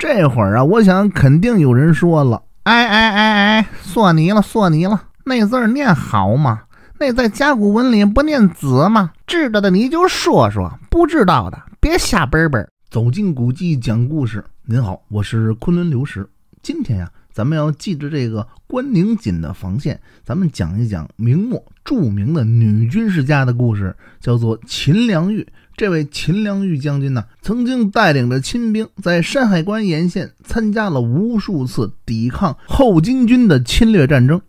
这会儿啊，我想肯定有人说了，哎哎哎哎，索尼了索尼了，那字儿念豪吗？那在甲骨文里不念子吗？知道的你就说说，不知道的别瞎掰掰。走进古迹讲故事，您好，我是昆仑刘石。今天呀，咱们要记着这个关宁锦的防线，咱们讲一讲明末著名的女军事家的故事，叫做秦良玉。这位秦良玉将军呢，曾经带领着亲兵在山海关沿线参加了无数次抵抗后金军的侵略战争。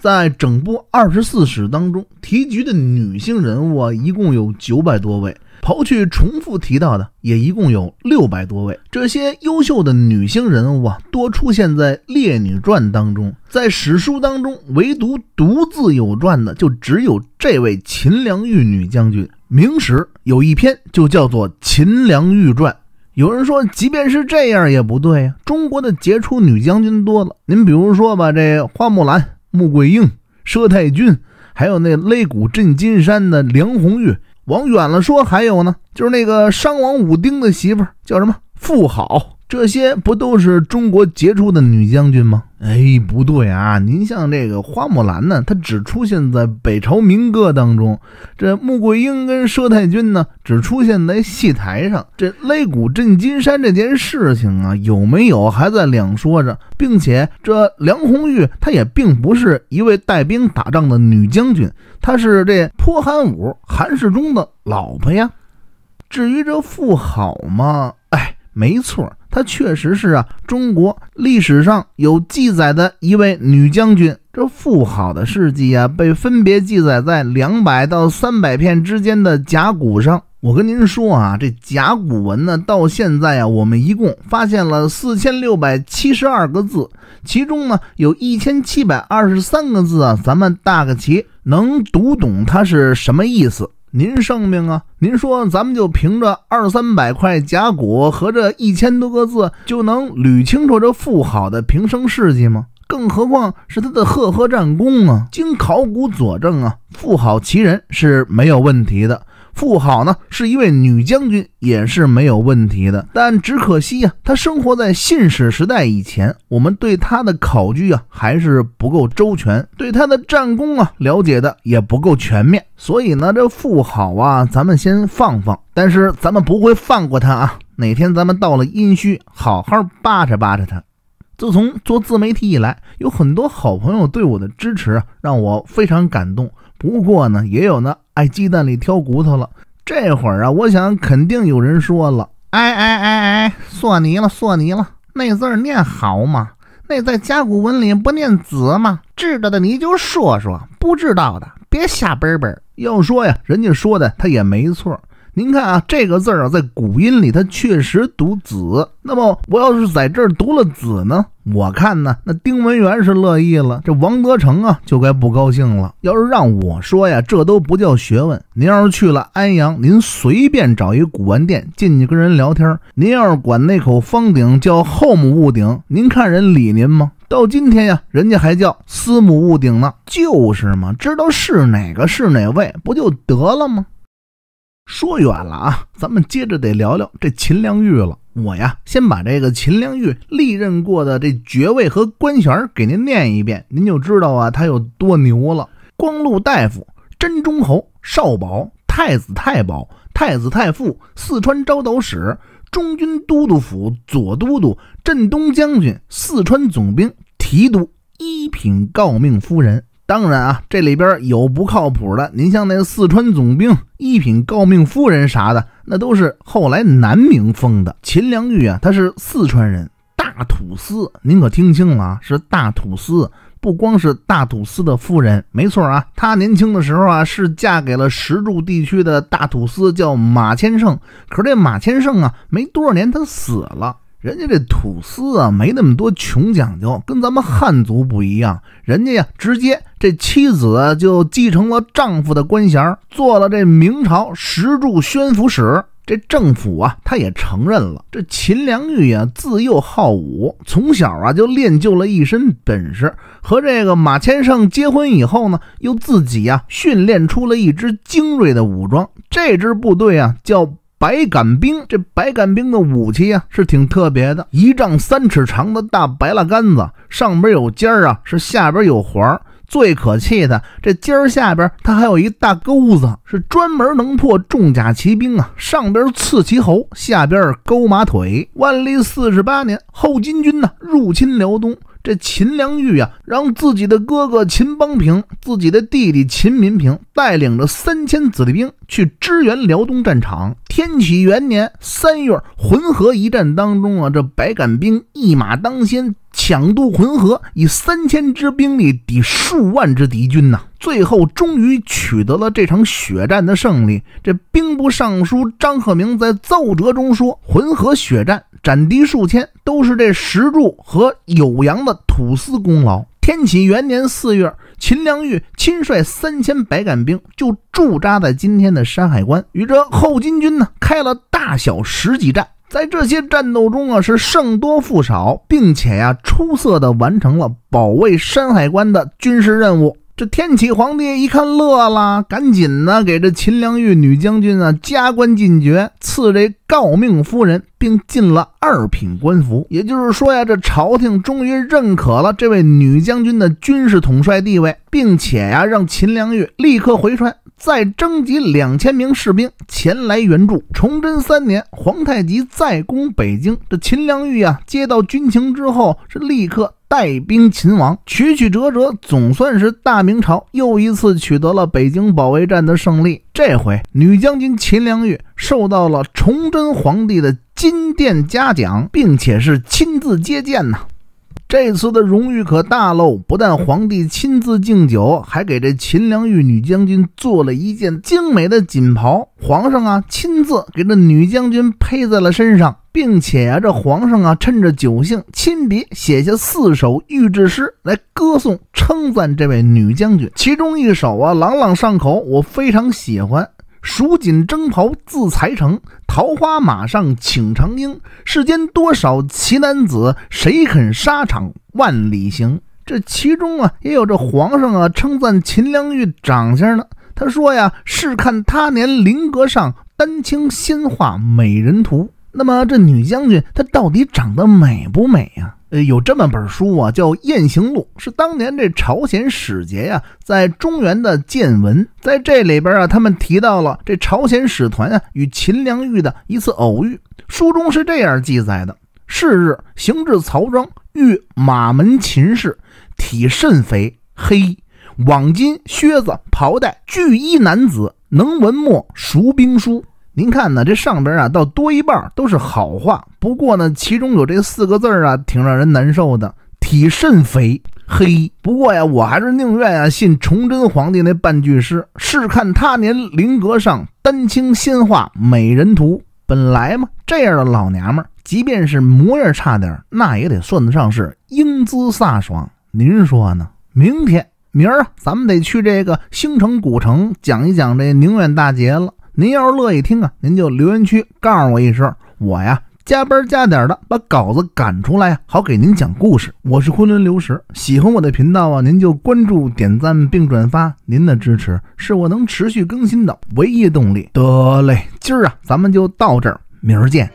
在整部《二十四史》当中提及的女性人物啊，一共有九百多位，刨去重复提到的，也一共有六百多位。这些优秀的女性人物啊，多出现在《列女传》当中。在史书当中，唯独独自有传的，就只有这位秦良玉女将军。明史有一篇，就叫做《秦良玉传》。有人说，即便是这样也不对呀。中国的杰出女将军多了，您比如说吧，这花木兰。穆桂英、佘太君，还有那擂鼓震金山的梁红玉，往远了说，还有呢，就是那个商王武丁的媳妇儿，叫什么富好。这些不都是中国杰出的女将军吗？哎，不对啊！您像这个花木兰呢，她只出现在北朝民歌当中；这穆桂英跟佘太君呢，只出现在戏台上。这擂鼓震金山这件事情啊，有没有还在两说着？并且这梁红玉，她也并不是一位带兵打仗的女将军，她是这泼韩武韩世忠的老婆呀。至于这富好嘛，哎，没错。她确实是啊，中国历史上有记载的一位女将军。这妇好的事迹啊，被分别记载在两百到三百片之间的甲骨上。我跟您说啊，这甲骨文呢，到现在啊，我们一共发现了四千六百七十二个字，其中呢，有一千七百二十三个字啊，咱们大概齐能读懂它是什么意思。您圣明啊！您说咱们就凭着二三百块甲骨和这一千多个字，就能捋清楚这富好的平生事迹吗？更何况是他的赫赫战功啊！经考古佐证啊，富好其人是没有问题的。富好呢，是一位女将军，也是没有问题的。但只可惜啊，她生活在信史时代以前，我们对她的考据啊还是不够周全，对她的战功啊了解的也不够全面。所以呢，这富好啊，咱们先放放。但是咱们不会放过他啊！哪天咱们到了阴虚，好好扒扯扒扯他。自从做自媒体以来，有很多好朋友对我的支持啊，让我非常感动。不过呢，也有呢，爱鸡蛋里挑骨头了。这会儿啊，我想肯定有人说了：“哎哎哎哎，错你了，错你了！那字念好吗？那在甲骨文里不念子吗？知道的你就说说，不知道的别瞎掰掰。要说呀，人家说的他也没错。”您看啊，这个字啊，在古音里它确实读“子”。那么我要是在这儿读了“子”呢，我看呢，那丁文元是乐意了，这王德成啊就该不高兴了。要是让我说呀，这都不叫学问。您要是去了安阳，您随便找一古玩店进去跟人聊天，您要是管那口方鼎叫后母戊鼎，您看人理您吗？到今天呀，人家还叫司母戊鼎呢，就是嘛，知道是哪个是哪位，不就得了吗？说远了啊，咱们接着得聊聊这秦良玉了。我呀，先把这个秦良玉历任过的这爵位和官衔给您念一遍，您就知道啊，他有多牛了。光禄大夫、真忠侯、少保、太子太保、太子太傅、四川招导使、中军都督府左都督、镇东将军、四川总兵、提督、一品诰命夫人。当然啊，这里边有不靠谱的，您像那四川总兵一品诰命夫人啥的，那都是后来南明封的。秦良玉啊，她是四川人，大土司，您可听清了啊，是大土司，不光是大土司的夫人。没错啊，她年轻的时候啊，是嫁给了石柱地区的大土司，叫马千胜。可是这马千胜啊，没多少年他死了，人家这土司啊，没那么多穷讲究，跟咱们汉族不一样，人家呀，直接。这妻子就继承了丈夫的官衔，做了这明朝石柱宣抚使。这政府啊，他也承认了。这秦良玉啊，自幼好武，从小啊就练就了一身本事。和这个马千胜结婚以后呢，又自己啊训练出了一支精锐的武装。这支部队啊叫白杆兵。这白杆兵的武器啊是挺特别的，一丈三尺长的大白蜡杆子，上边有尖儿啊，是下边有环儿。最可气的，这尖儿下边它还有一大钩子，是专门能破重甲骑兵啊！上边刺骑喉，下边勾马腿。万历四十八年后金军呢入侵辽东。这秦良玉啊，让自己的哥哥秦邦平、自己的弟弟秦民平带领着三千子弟兵去支援辽东战场。天启元年三月，浑河一战当中啊，这百感兵一马当先，抢渡浑河，以三千之兵力抵数万之敌军呐，最后终于取得了这场血战的胜利。这兵部尚书张鹤鸣在奏折中说：“浑河血战。”斩敌数千，都是这石柱和酉阳的土司功劳。天启元年四月，秦良玉亲率三千百杆兵，就驻扎在今天的山海关，与这后金军呢开了大小十几战。在这些战斗中啊，是胜多负少，并且呀，出色的完成了保卫山海关的军事任务。这天启皇帝一看乐了，赶紧呢给这秦良玉女将军啊加官进爵，赐这诰命夫人，并进了二品官服。也就是说呀，这朝廷终于认可了这位女将军的军事统帅地位，并且呀让秦良玉立刻回川，再征集两千名士兵前来援助。崇祯三年，皇太极再攻北京，这秦良玉啊接到军情之后是立刻。带兵擒王，曲曲折折，总算是大明朝又一次取得了北京保卫战的胜利。这回女将军秦良玉受到了崇祯皇帝的金殿嘉奖，并且是亲自接见呢。这次的荣誉可大喽！不但皇帝亲自敬酒，还给这秦良玉女将军做了一件精美的锦袍，皇上啊亲自给这女将军披在了身上。并且啊，这皇上啊，趁着酒兴，亲笔写下四首御制诗来歌颂、称赞这位女将军。其中一首啊，朗朗上口，我非常喜欢。蜀锦征袍自裁成，桃花马上请长缨。世间多少奇男子，谁肯沙场万里行？这其中啊，也有这皇上啊称赞秦良玉长相呢。他说呀：“试看他年灵阁上丹青先画美人图。”那么这女将军她到底长得美不美呀？呃，有这么本书啊，叫《燕行录》，是当年这朝鲜使节呀在中原的见闻。在这里边啊，他们提到了这朝鲜使团啊与秦良玉的一次偶遇。书中是这样记载的：是日行至曹庄，遇马门秦氏，体甚肥黑，网巾靴子袍带，巨衣男子，能文墨，熟兵书。您看呢，这上边啊，倒多一半都是好话。不过呢，其中有这四个字啊，挺让人难受的：体甚肥。嘿，不过呀，我还是宁愿啊信崇祯皇帝那半句诗：“试看他年灵阁上丹青先画美人图。”本来嘛，这样的老娘们，即便是模样差点，那也得算得上是英姿飒爽。您说呢？明天明儿咱们得去这个兴城古城讲一讲这宁远大捷了。您要是乐意听啊，您就留言区告诉我一声，我呀加班加点的把稿子赶出来呀，好给您讲故事。我是昆仑流石，喜欢我的频道啊，您就关注、点赞并转发，您的支持是我能持续更新的唯一动力。得嘞，今儿啊咱们就到这儿，明儿见。